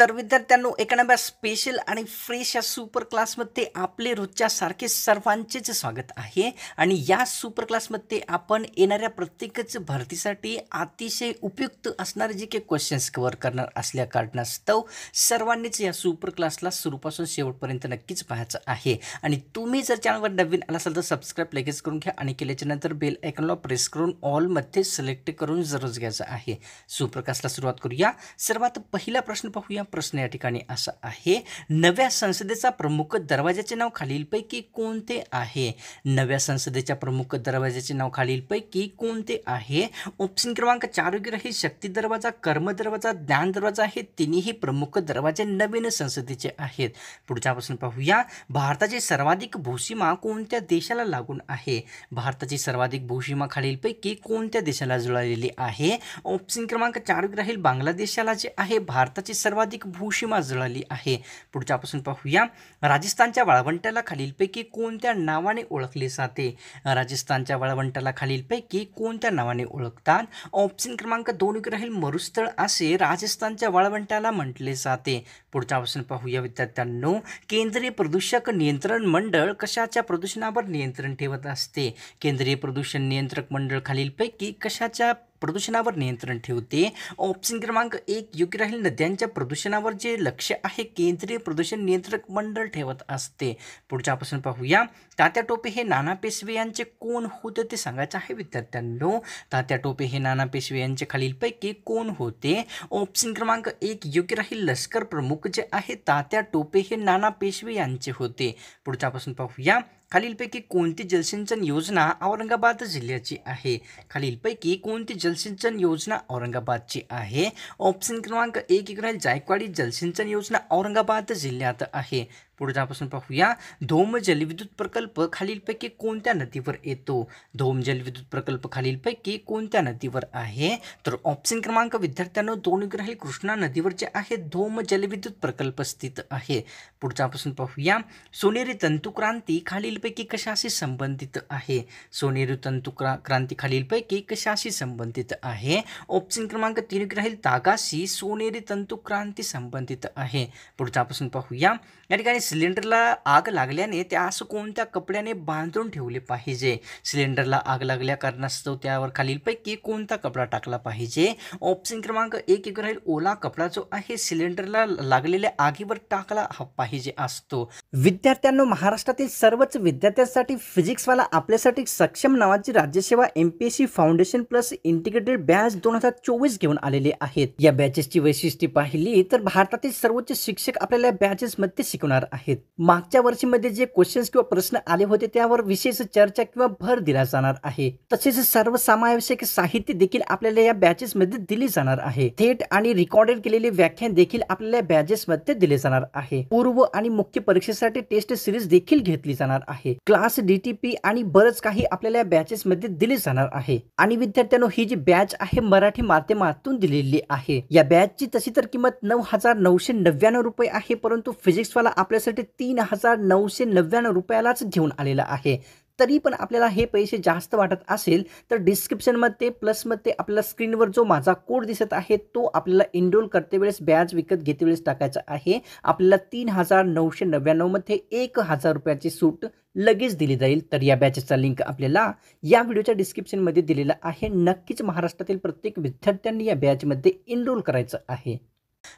तर विद्यार्थ्यांनो एका स्पेशल आणि फ्रेश या सुपर क्लासमध्ये आपले रोजच्या सारखे सर्वांचेच स्वागत आहे आणि या सुपर क्लासमध्ये आपण येणाऱ्या प्रत्येकच भरतीसाठी अतिशय उपयुक्त असणारे जे काही क्वेश्चन्स कवर करणार असल्या कारणास्तव सर्वांनीच या सुपर क्लासला सुरूपासून शेवटपर्यंत नक्कीच पाहायचं आहे आणि तुम्ही जर चॅनलवर नवीन आला असाल तर सबस्क्राईब लगेच करून घ्या आणि केल्याच्यानंतर बेल आयकॉनला प्रेस करून ऑलमध्ये सिलेक्ट करून जरूर घ्यायचं आहे सुपर क्लासला सुरुवात करूया सर्वात पहिला प्रश्न पाहूया प्रश्न या ठिकाणी असा आहे नव्या संसदेचा प्रमुख दरवाजाचे नाव खालीलपैकी कोणते आहे नव्या संसदेच्या प्रमुख दरवाजाचे नाव खालीलपैकी कोणते आहे ऑप्शन क्रमांक चार योग्य शक्ती दरवाजा कर्म दरवाजा ज्ञान दरवाजा हे तिन्ही प्रमुख दरवाजे नवीन संसदेचे आहेत पुढचा प्रश्न पाहूया भारताची सर्वाधिक भूसीमा कोणत्या देशाला लागून आहे भारताची सर्वाधिक भूसीमा खालीलपैकी कोणत्या देशाला जुळलेली आहे ऑप्शन क्रमांक चार राहील बांगलादेशाला जे आहे भारताची सर्वाधिक अधिक भूशिमा जळली आहे पुढच्यापासून पाहूया राजस्थानच्या वाळवंटाला खालीलपैकी कोणत्या नावाने ओळखले जाते राजस्थानच्या वाळवंटाला खालीलपैकी कोणत्या नावाने ओळखतात ऑप्शन क्रमांक दोन राहील मरुस्थळ असे राजस्थानच्या वाळवंटाला म्हटले जाते पुढचा पाहूया विद्यार्थ्यांनो केंद्रीय प्रदूषक नियंत्रण मंडळ कशाच्या प्रदूषणावर नियंत्रण ठेवत असते केंद्रीय प्रदूषण नियंत्रक मंडळ खालीलपैकी कशाच्या प्रदूषणावर नियंत्रण ठेवते ऑप्शन क्रमांक एक योग्य राहील नद्यांच्या प्रदूषणावर जे लक्ष आहे केंद्रीय प्रदूषण नियंत्रक मंडळ ठेवत असते पुढच्या प्रश्न पाहूया तात्या टोपे हे नाना पेशवे यांचे कोण होते ते सांगायचं आहे विद्यार्थ्यांनो तात्या टोपे हे नाना पेशवे यांचे खालीलपैकी कोण होते ऑप्शन क्रमांक एक योग्य राहील लष्कर प्रमुख जे आहे तात्या टोपे हे नाना पेशवे यांचे होते पुढच्यापासून पाहूया खालीलपैकी कोणती जलसिंचन योजना औरंगाबाद जिल्ह्याची आहे खालीलपैकी कोणती जलसिंचन योजना औरंगाबादची आहे ऑप्शन क्रमांक एक इकडे जायकवाडी जलसिंचन योजना औरंगाबाद जिल्ह्यात आहे पुढे प्रश्न पाहूया धोम जलविद्युत प्रकल्प खालीलपैकी कोणत्या नदीवर येतो धोम जलविद्युत प्रकल्प खालीलपैकी कोणत्या नदीवर आहे तर ऑप्शन क्रमांक विद्यार्थ्यांना दोन दोनग्रही कृष्णा नदीवर जे आहे धोम जलविद्युत प्रकल्प स्थित आहे पुढच्यापासून पाहूया सोनेरी तंतुक्रांती खालीलपैकी कशाशी संबंधित आहे सोनेरी तंतुक्रा क्रांती खालीलपैकी कशाशी संबंधित आहे ऑप्शन क्रमांक तीन ग्राहील तागाशी सोनेरी तंतुक्रांती संबंधित आहे पुढच्यापासून पाहूया या ठिकाणी सिलेंडरला आग लागल्याने असं कोणत्या कपड्याने बांधून ठेवले पाहिजे सिलेंडरला आग लागल्या कारणास्तव त्यावर खालीलपैकी कोणता कपडा टाकला पाहिजे ऑप्शन क्रमांक एक एक राहील ओला कपडा जो आहे सिलेंडरला लागलेल्या आगीवर टाकला पाहिजे असतो विद्यार्थ्यांनो महाराष्ट्रातील सर्वच विद्यार्थ्यांसाठी फिजिक्सवाला आपल्यासाठी सक्षम नावाची राज्यसेवा M P S C foundation plus integrated batch दोन हजार चोवीस घेऊन आलेले आहेत या बॅचेसची वैशिष्ट्ये पाहिली तर भारतातील सर्वोच्च शिक्षक आपल्याला मध्ये शिकवणार आहेत मागच्या वर्षीमध्ये जे क्वेश्चन्स किंवा प्रश्न आले होते त्यावर विशेष चर्चा किंवा भर दिला जाणार आहे तसेच सर्व समावेशक साहित्य देखील आपल्याला या बॅचेस मध्ये दिले जाणार आहे थेट आणि रेकॉर्डेड केलेले व्याख्यान देखील आपल्याला बॅचेस मध्ये दिले जाणार आहे पूर्व आणि मुख्य परीक्षेसाठी टेस्ट सिरीज देखील घेतली जाणार आहे क्लास डीटीपी आणि बरच काही आपल्याला बॅचेस मध्ये दिली जाणार आहे आणि विद्यार्थ्यांनो ही जी बॅच आहे मराठी माध्यमातून दिलेली आहे या बॅचची तशी तर किंमत नऊ रुपये आहे परंतु फिजिक्स वाला आपल्यासाठी तीन हजार रुपयालाच घेऊन आलेला आहे तरी पण आपल्याला हे पैसे जास्त वाटत असेल तर डिस्क्रिप्शनमध्ये प्लसमध्ये आपल्याला स्क्रीनवर जो माझा कोड दिसत आहे तो आपल्याला एनरोल करते वेळेस बॅच विकत घेते वेळेस टाकायचा आहे आपल्याला तीन हजार नऊशे नव्याण्णवमध्ये एक हजार रुपयाची सूट लगेच दिली जाईल तर या बॅचेसचा लिंक आपल्याला या व्हिडिओच्या डिस्क्रिप्शनमध्ये दिलेला आहे नक्कीच महाराष्ट्रातील प्रत्येक विद्यार्थ्यांनी या बॅचमध्ये एनरोल करायचं आहे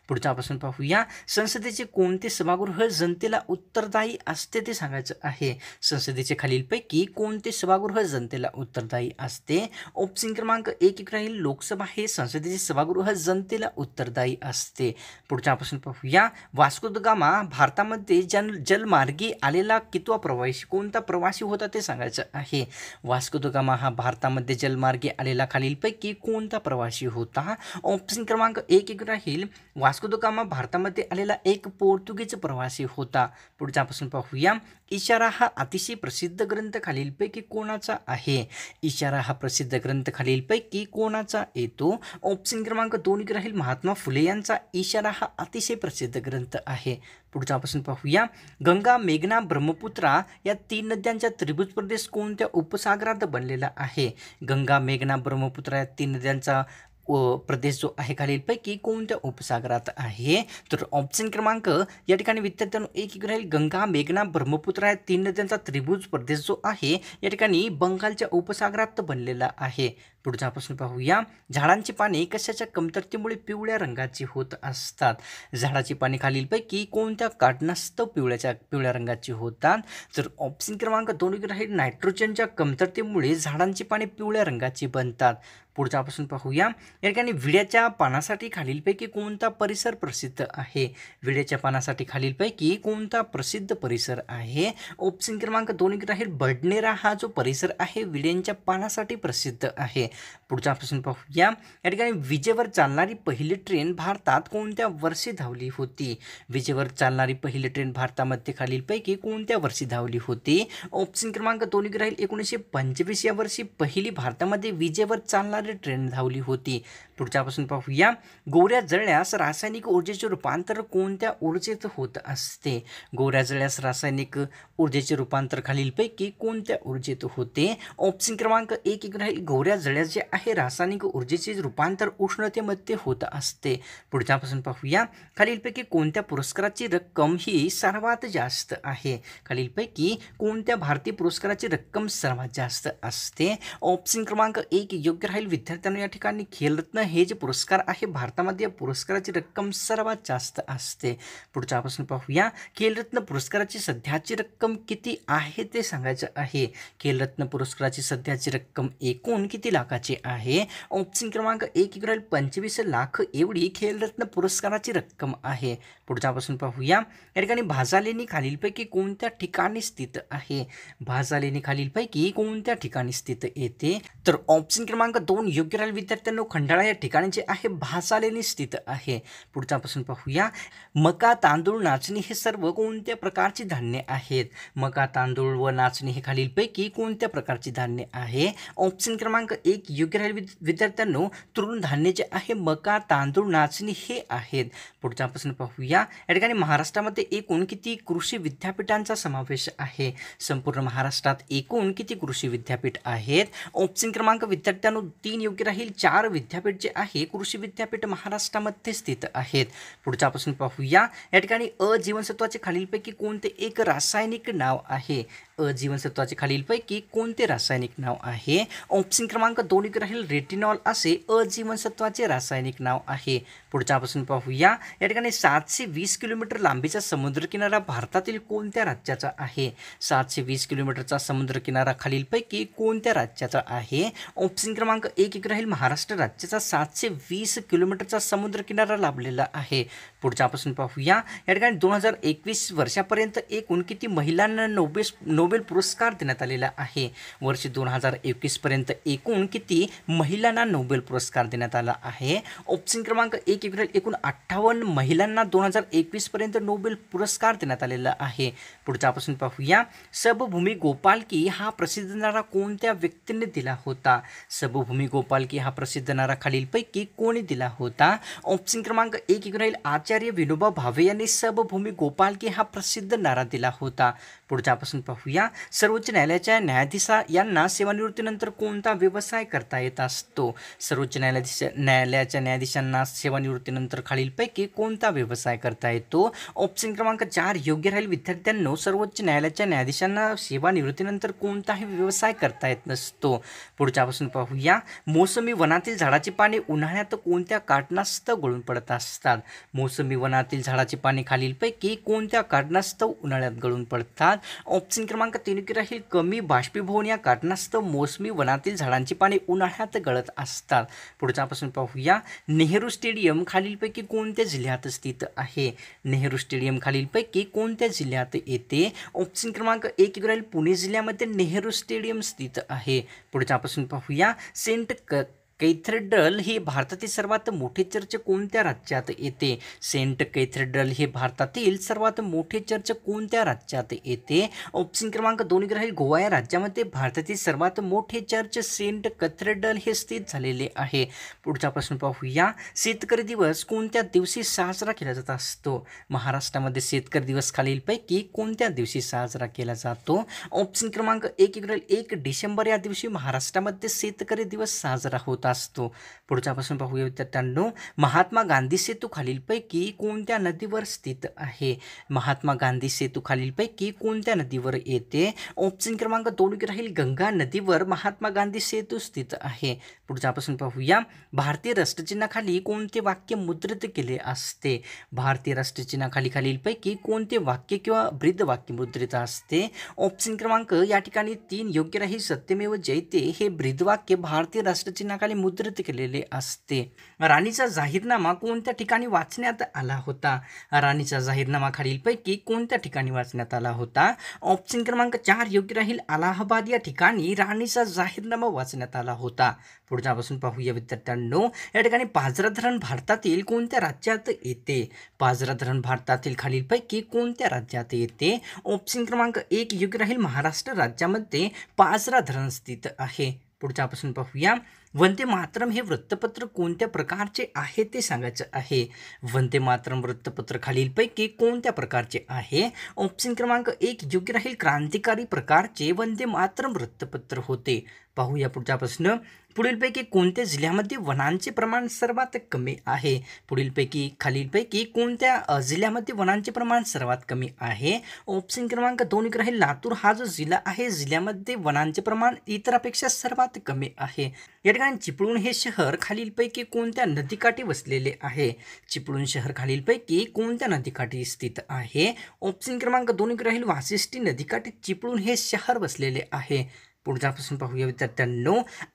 पुढचा प्रश्न पाहूया संसदेचे कोणते सभागृह जनतेला उत्तरदायी असते ते सांगायचं आहे संसदेचे खालीलपैकी कोणते सभागृह जनतेला उत्तरदायी असते ऑप्शन क्रमांक एक एक राहील लोकसभा हे संसदेचे सभागृह जनतेला उत्तरदायी असते पुढच्या प्रश्न पाहूया वास्कोदगामा भारतामध्ये जन जलमार्गी आलेला कितवा प्रवासी कोणता प्रवासी होता ते सांगायचं आहे वास्को हा भारतामध्ये जलमार्गी आलेला खालीलपैकी कोणता प्रवासी होता ऑप्शन क्रमांक एक एक राहील वास्को दुकामा भारतामध्ये आलेला एक पोर्तुगीज प्रवासी होता पुढच्यापासून पाहूया इशारा हा अतिशय प्रसिद्ध ग्रंथ खालीलपैकी कोणाचा आहे इशारा हा प्रसिद्ध ग्रंथ खालीलपैकी कोणाचा येतो ऑप्शन क्रमांक दोन राहील महात्मा फुले यांचा इशारा हा अतिशय प्रसिद्ध ग्रंथ आहे पुढच्यापासून पाहूया गंगा मेघना ब्रह्मपुत्रा या तीन नद्यांचा त्रिभुज प्रदेश कोणत्या उपसागरात बनलेला आहे गंगा मेघना ब्रह्मपुत्रा या तीन नद्यांचा प्रदेश जो आहे खालीलपैकी कोणत्या उपसागरात आहे तर ऑप्शन क्रमांक या ठिकाणी विद्यार्थ्यांना एक राहील गंगा मेघना ब्रह्मपुत्र या तीन नद्यांचा त्रिभुज प्रदेश जो आहे या ठिकाणी बंगालच्या उपसागरात बनलेला आहे पुढचा प्रश्न पाहूया झाडांची पाने कशाच्या कमतरतेमुळे पिवळ्या रंगाची होत असतात झाडाची पाने खालीलपैकी कोणत्या कारणास्तव पिवळ्याच्या पिवळ्या रंगाची होतात तर ऑप्शन क्रमांक दोन आहे नायट्रोजनच्या कमतरतेमुळे झाडांची पाने पिवळ्या रंगाची बनतात पुढचा प्रश्न पाहूया या ठिकाणी विड्याच्या पानासाठी खालीलपैकी कोणता परिसर प्रसिद्ध आहे विड्याच्या पानासाठी खालीलपैकी कोणता प्रसिद्ध परिसर आहे ऑप्शन क्रमांक दोन आहे बडनेरा हा जो परिसर आहे विड्यांच्या पानासाठी प्रसिद्ध आहे पुढचा प्रश्न पाहूया या ठिकाणी विजेवर चालणारी पहिली ट्रेन भारतात कोणत्या वर्षी धावली होती विजेवर चालणारी पहिली ट्रेन भारतामध्ये खालीलपैकी कोणत्या वर्षी धावली होती ऑप्शन क्रमांक दोन्ही राहील एकोणीसशे पंचवीस या वर्षी पहिली भारतामध्ये विजेवर चालणारी ट्रेन धावली होती पुढचा प्रश्न पाहूया गोऱ्या जळल्यास रासायनिक ऊर्जेचे रूपांतर कोणत्या ऊर्जेत होत असते गोऱ्या जळल्यास रासायनिक ऊर्जेचे रूपांतर खालीलपैकी कोणत्या ऊर्जेत होते ऑप्शन क्रमांक एक एक राहील गोऱ्या जे आहे रासायनिक ऊर्जेचे रूपांतर उष्णतेमध्ये होत असते पुढच्यापासून पाहूया खालीलपैकी कोणत्या पुरस्काराची रक्कम ही सर्वात जास्त आहे खालीलपैकी कोणत्या भारतीय पुरस्काराची रक्कम सर्वात जास्त असते ऑप्शन क्रमांक एक योग्य राहील विद्यार्थ्यांना या ठिकाणी खेलरत्न हे जे पुरस्कार आहे भारतामध्ये या पुरस्काराची रक्कम सर्वात जास्त असते पुढच्यापासून पाहूया खेलरत्न पुरस्काराची सध्याची रक्कम किती आहे ते सांगायचं आहे खेलरत्न पुरस्काराची सध्याची रक्कम एकूण किती लाख लाखाचे आहे ऑप्शन क्रमांक एक इकडे पंचवीस लाख एवढी खेलरत्न पुरस्काराची रक्कम आहे पुढच्यापासून पाहूया या ठिकाणी भाजालेणी खालीलपैकी कोणत्या ठिकाणी स्थित आहे भाजालेणी खालीलपैकी कोणत्या ठिकाणी स्थित येते तर ऑप्शन क्रमांक दोन योग्य राहील विद्यार्थ्यांना खंडाळा या ठिकाणी जे आहे भासालेनी स्थित आहे पुढच्यापासून पाहूया मका तांदूळ नाचणी हे सर्व कोणत्या प्रकारची धान्य आहेत मका तांदूळ व नाचणी हे खालीलपैकी कोणत्या प्रकारची धान्य आहे ऑप्शन क्रमांक एक एक योग्य राहील विद्यार्थ्यांनो तृण जे आहे मका तांदूळ नाचणी हे आहेत पुढच्या प्रश्न पाहूया या ठिकाणी महाराष्ट्रामध्ये एकूण किती कृषी विद्यापीठांचा समावेश आहे संपूर्ण महाराष्ट्रात एकूण किती कृषी विद्यापीठ आहेत ऑप्शन क्रमांक विद्यार्थ्यांनो तीन योग्य राहील चार विद्यापीठ जे आहे कृषी विद्यापीठ महाराष्ट्रामध्ये स्थित आहेत पुढचा प्रश्न पाहूया या ठिकाणी अ खालीलपैकी कोणते एक रासायनिक नाव आहे अ खालीलपैकी कोणते रासायनिक नाव आहे ऑप्शन क्रमांक राहील रेटिनॉल असे अजीवनसत्वाचे रासायनिक नाव आहे पुढच्यापासून पाहूया या ठिकाणी सातशे वीस किलोमीटर लांबीचा समुद्रकिनारा भारतातील कोणत्या राज्याचा आहे सातशे वीस किलोमीटरचा समुद्रकिनारा खालीलपैकी कोणत्या राज्याचा आहे ऑप्शन क्रमांक एक एक राहील महाराष्ट्र राज्याचा सातशे वीस किलोमीटरचा समुद्रकिनारा लाभलेला आहे पुढच्यापासून पाहूया या ठिकाणी दोन हजार एकवीस वर्षापर्यंत एकूण किती महिलांना नोबेस नोबेल पुरस्कार देण्यात आलेला आहे वर्ष दोन हजार एकवीसपर्यंत एकूण किती महिलांना नोबेल पुरस्कार देण्यात आला आहे ऑप्शन क्रमांक एक एक एकूण अठ्ठावन्न महिलांना दोन हजार एकवीसपर्यंत नोबेल पुरस्कार देण्यात आलेला आहे पुढच्यापासून पाहूया सबभूमी गोपालकी हा प्रसिद्ध नारा कोणत्या व्यक्तीने दिला होता सबभूमी गोपालकी हा प्रसिद्ध नारा खालीलपैकी कोणी दिला होता ऑप्शन क्रमांक एक इग्राईल आचार्य विनोबा भावे यांनी सबभूमी गोपालकी हा प्रसिद्ध नारा दिला होता पुढच्यापासून पाहूया सर्वोच्च न्यायालयाच्या न्यायाधीशा यांना सेवानिवृत्तीनंतर कोणता व्यवसाय करता येत असतो सर्वोच्च न्यायाधीश न्यायालयाच्या न्यायाधीशांना सेवानिवृत्ती निवृत्तीनंतर खालीलपैकी कोणता व्यवसाय करता येतो ऑप्शन क्रमांक चार योग्य राहील विद्यार्थ्यांनो सर्वोच्च न्यायालयाच्या न्यायाधीशांना सेवानिवृत्तीनंतर कोणताही व्यवसाय करता येत नसतो पुढच्यापासून पाहूया मोसमी वनातील झाडाची पाने उन्हाळ्यात कोणत्या कारणास्तव गळून पडत असतात मोसमी वनातील झाडाची पाने खालीलपैकी कोणत्या कारणास्तव उन्हाळ्यात गळून पडतात ऑप्शन क्रमांक तीन राहील कमी बाष्पीभवन या कारणास्तव मोसमी वनातील झाडांची पाने उन्हाळ्यात गळत असतात पुढच्यापासून पाहूया नेहरू स्टेडियम स्टेडियम खालीलपैकी कोणत्या जिल्ह्यात स्थित आहे नेहरू स्टेडियम खालीलपैकी कोणत्या जिल्ह्यात येते ऑप्शन क्रमांक एक पुणे जिल्ह्यामध्ये नेहरू स्टेडियम स्थित आहे पुढच्यापासून पाहूया सेंट क कैथेड्रल हे भारतातील सर्वात मोठे चर्च कोणत्या राज्यात येते सेंट कैथेड्रल हे भारतातील सर्वात मोठे चर्च कोणत्या राज्यात येते ऑप्शन क्रमांक दोन ग्रह गोवा या राज्यामध्ये भारतातील सर्वात मोठे चर्च सेंट कथेड्रल हे स्थित झालेले आहे पुढचा प्रश्न पाहूया शेतकरी दिवस कोणत्या दिवशी साजरा केला जात असतो महाराष्ट्रामध्ये शेतकरी दिवस खालीलपैकी कोणत्या दिवशी साजरा केला जातो ऑप्शन क्रमांक एक एक डिसेंबर या दिवशी महाराष्ट्रामध्ये शेतकरी दिवस साजरा होता असतो पुढचा प्रश्न पाहूया विद्यार्थ्यांनो महात्मा गांधी सेतू खालीलपैकी कोणत्या नदीवर स्थित आहे महात्मा गांधी सेतू खालीलपैकी कोणत्या नदीवर येते ऑप्शन क्रमांक दोन राहील गंगा नदीवर महात्मा गांधी सेतू स्थित आहे पुढचा प्रश्न पाहूया भारतीय राष्ट्रचिन्हाखाली कोणते वाक्य मुद्रित केले असते भारतीय राष्ट्रचिन्हाखाली खालीलपैकी कोणते वाक्य किंवा ब्रिद वाक्य मुद्रित असते ऑप्शन क्रमांक या ठिकाणी तीन योग्य राहील सत्यमेव जयते हे वाक्य भारतीय राष्ट्रचिन्हाखाली मुद्रित केलेले असते राणीचा जाहीरनामा कोणत्या ठिकाणी वाचण्यात आला होता राणीचा जाहीरनामा खालीलपैकी कोणत्या ठिकाणी वाचण्यात आला होता ऑप्शन क्रमांक चार योग्य राहील अलाहाबाद या ठिकाणी राणीचा जाहीरनामा वाचण्यात आला होता पुढच्यापासून पाहूया विद्यार्थ्यांनो या ठिकाणी पाजरा धरण भारतातील कोणत्या राज्यात येते पाजरा धरण भारतातील खालीलपैकी कोणत्या राज्यात येते ऑप्शन क्रमांक एक योग्य राहील महाराष्ट्र राज्यामध्ये पाजरा धरण स्थित आहे पुढच्यापासून पाहूया वंदे मातरम हे वृत्तपत्र कोणत्या प्रकारचे आहे ते सांगायचं आहे वंदे मातरम वृत्तपत्र खालीलपैकी कोणत्या प्रकारचे आहे ऑप्शन क्रमांक एक योग्य राहील क्रांतिकारी प्रकारचे वंदे मातरम वृत्तपत्र होते पाहूया पुढचा प्रश्न पुढीलपैकी कोणत्या जिल्ह्यामध्ये वनांचे प्रमाण सर्वात कमी आहे पुढीलपैकी खालीलपैकी कोणत्या जिल्ह्यामध्ये वनांचे प्रमाण सर्वात कमी आहे ऑप्शन क्रमांक दोन इकडे आहे लातूर हा जो जिल्हा आहे जिल्ह्यामध्ये वनांचे प्रमाण इतरापेक्षा सर्वात कमी आहे या ठिकाणी चिपळूण हे शहर खालीलपैकी कोणत्या नदीकाठी वसलेले आहे चिपळूण शहर खालीलपैकी कोणत्या नदीकाठी स्थित आहे ऑप्शन क्रमांक दोन इकडे राहील वासिष्ठी नदीकाठी चिपळूण हे शहर वसलेले आहे पुढचा प्रश्न पाहूया विद्यार्थ्यांनो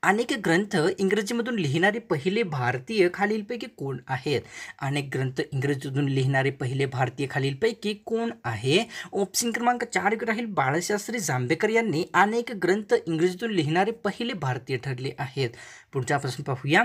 अनेक ग्रंथ इंग्रजीमधून लिहिणारे पहिले भारतीय खालीलपैकी कोण आहेत अनेक ग्रंथ इंग्रजीतून लिहिणारे पहिले भारतीय खालीलपैकी कोण आहे ऑप्शन क्रमांक चार राहील बाळशास्त्री जांभेकर यांनी अनेक ग्रंथ इंग्रजीतून लिहिणारे पहिले भारतीय ठरले आहेत पुढचा प्रश्न पाहूया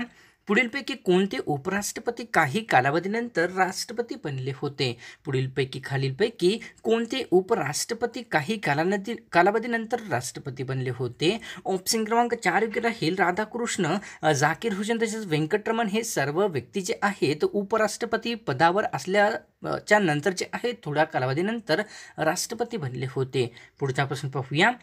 पुढीलपैकी कोणते उपराष्ट्रपती काही कालावधीनंतर राष्ट्रपती बनले होते पुढीलपैकी खालीलपैकी कोणते उपराष्ट्रपती काही कालानदी कालावधीनंतर राष्ट्रपती बनले होते ऑप्शन क्रमांक चार योग्य राहील राधाकृष्ण झाकीर हुसेन तसेच व्यंकटरमण हे सर्व व्यक्ती जे आहेत उपराष्ट्रपती पदावर असल्याच्या च्या नंतर जे थोड्या कालावधीनंतर राष्ट्रपती बनले होते पुढचा प्रश्न पाहूया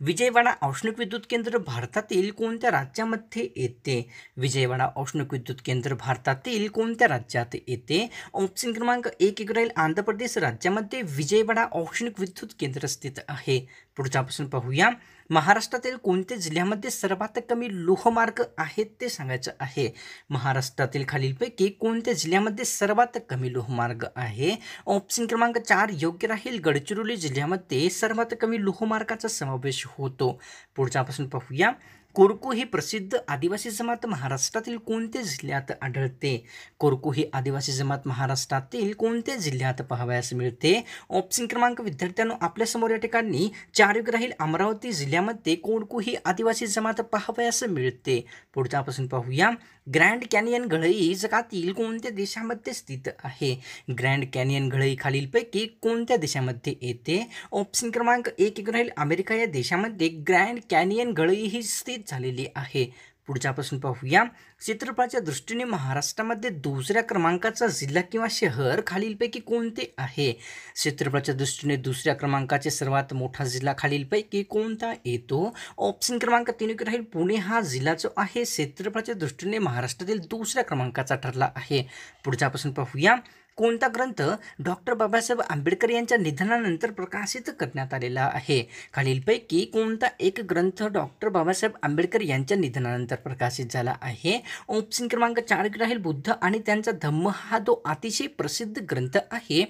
विजयवाडा औष्णिक विद्युत केंद्र भारतातील कोणत्या राज्यामध्ये येते विजयवाडा औष्णिक विद्युत केंद्र भारतातील कोणत्या राज्यात येते ऑप्शन क्रमांक एक राहील आंध्र प्रदेश राज्यामध्ये विजयवाडा औष्णिक विद्युत केंद्र स्थित आहे पुढच्या प्रश्न पाहूया महाराष्ट्रातील कोणत्या जिल्ह्यामध्ये सर्वात कमी लोहमार्ग आहेत ते सांगायचं आहे महाराष्ट्रातील खालीलपैकी कोणत्या जिल्ह्यामध्ये सर्वात कमी लोहमार्ग आहे ऑप्शन क्रमांक चार योग्य राहील गडचिरोली जिल्ह्यामध्ये सर्वात कमी लोहमार्गाचा समावेश होतो पुढच्यापासून पाहूया कोरकू ही प्रसिद्ध आदिवासी जमात महाराष्ट्रातील कोणत्या जिल्ह्यात आढळते कोरकू ही आदिवासी जमात महाराष्ट्रातील कोणत्या जिल्ह्यात पाहावयास मिळते ऑप्शन क्रमांक विद्यार्थ्यांनो समोर या ठिकाणी चारक राहील अमरावती जिल्ह्यामध्ये कोरकू ही आदिवासी जमात पाहावयास मिळते पुढच्यापासून पाहूया ग्रँड कॅनियन घळई जगातील कोणत्या देशामध्ये स्थित आहे ग्रँड कॅनियन घळई खालीलपैकी कोणत्या देशामध्ये येते ऑप्शन क्रमांक एक एक राहील अमेरिका या देशामध्ये ग्रँड कॅनियन घळई ही स्थित झालेली आहे पुढच्यापासून पाहूया क्षेत्रफळाच्या दृष्टीने महाराष्ट्रामध्ये दुसऱ्या क्रमांकाचा जिल्हा किंवा शहर खालीलपैकी कोणते आहे क्षेत्रफळाच्या दृष्टीने दुसऱ्या क्रमांकाचे सर्वात मोठा जिल्हा खालीलपैकी कोणता येतो ऑप्शन क्रमांक तीन राहील पुणे हा जिल्हा जो आहे क्षेत्रफळाच्या दृष्टीने महाराष्ट्रातील दुसऱ्या क्रमांकाचा ठरला आहे पुढच्यापासून पाहूया कोणता ग्रंथ डॉक्टर बाबासाहेब आंबेडकर यांच्या निधनानंतर प्रकाशित करण्यात आलेला आहे खालीलपैकी कोणता एक ग्रंथ डॉक्टर बाबासाहेब आंबेडकर यांच्या निधनानंतर प्रकाशित झाला आहे ऑप्शन क्रमांक चार राहील बुद्ध आणि त्यांचा धम्म हा तो अतिशय प्रसिद्ध ग्रंथ आहे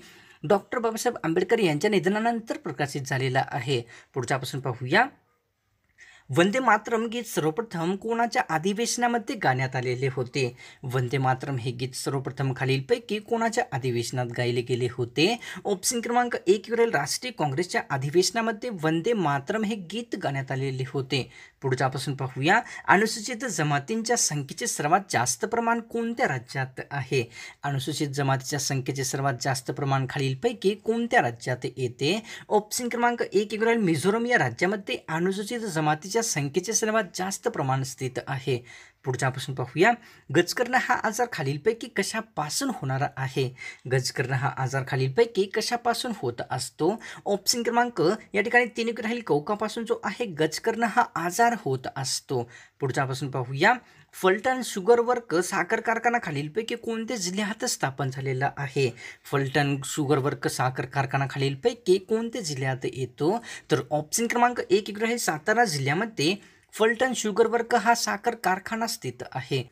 डॉक्टर बाबासाहेब आंबेडकर यांच्या निधनानंतर प्रकाशित झालेला आहे पुढच्यापासून पाहूया वंदे मातरम गीत सर्वप्रथम कोणाच्या अधिवेशनामध्ये गाण्यात आलेले होते वंदे मातरम हे गीत सर्वप्रथम खालीलपैकी कोणाच्या अधिवेशनात गायले गेले होते ऑप्शन क्रमांक एक वरील राष्ट्रीय काँग्रेसच्या अधिवेशनामध्ये वंदे मातरम हे गीत गाण्यात आलेले होते पुढच्यापासून पाहूया अनुसूचित जमातींच्या संख्येचे सर्वात जास्त प्रमाण कोणत्या राज्यात आहे अनुसूचित जमातीच्या संख्येचे सर्वात जास्त प्रमाण खालीलपैकी कोणत्या राज्यात येते ऑप्शन क्रमांक एक मिझोरम या राज्यामध्ये अनुसूचित जमातीच्या संख्येचे सर्वात जास्त प्रमाण स्थित आहे पुढच्यापासून पाहूया गजकर्ण हा आजार खालीलपैकी कशापासून होणारा आहे गजकर्ण हा आजार खालीलपैकी कशापासून होत असतो ऑप्शन क्रमांक या ठिकाणी तीन राहील कौकापासून जो आहे गजकर्ण हा आजार होत असतो पुढच्यापासून पाहूया फलटण शुगर वर्क साखर कारखाना खालीलपैकी कोणत्या जिल्ह्यात स्थापन झालेला आहे फलटण शुगर वर्क साखर कारखाना खालीलपैकी कोणत्या जिल्ह्यात येतो तर ऑप्शन क्रमांक एक इकडे आहे सातारा जिल्ह्यामध्ये फल्टन शुगर वर्क हा साखर कारखाना स्थित आहे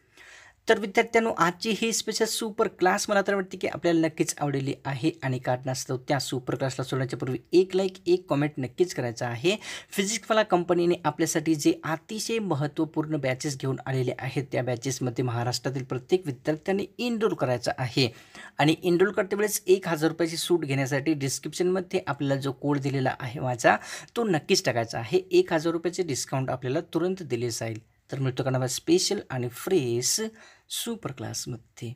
तर विद्यार्थ्यांनो आजची ही स्पेशल सुपर क्लास मला तर वाटते की आपल्याला नक्कीच आवडलेली आहे आणि कारणास्तव त्या सुपर क्लासला सोडण्याच्यापूर्वी एक लाईक एक कॉमेंट नक्कीच करायचा आहे फिजिक्सवाला कंपनीने आपल्यासाठी जे अतिशय महत्त्वपूर्ण बॅचेस घेऊन आलेले आहेत त्या बॅचेसमध्ये महाराष्ट्रातील प्रत्येक विद्यार्थ्याने इनरोल करायचा आहे आणि इनरोल करते वेळेस एक हजार रुपयाची सूट घेण्यासाठी डिस्क्रिप्शनमध्ये आपल्याला जो कोड दिलेला आहे माझा तो नक्कीच टाकायचा आहे एक हजार रुपयाचे डिस्काउंट आपल्याला तुरंत दिले जाईल तर मिळतो का स्पेशल आणि फ्रेश सुपर क्लासमध्ये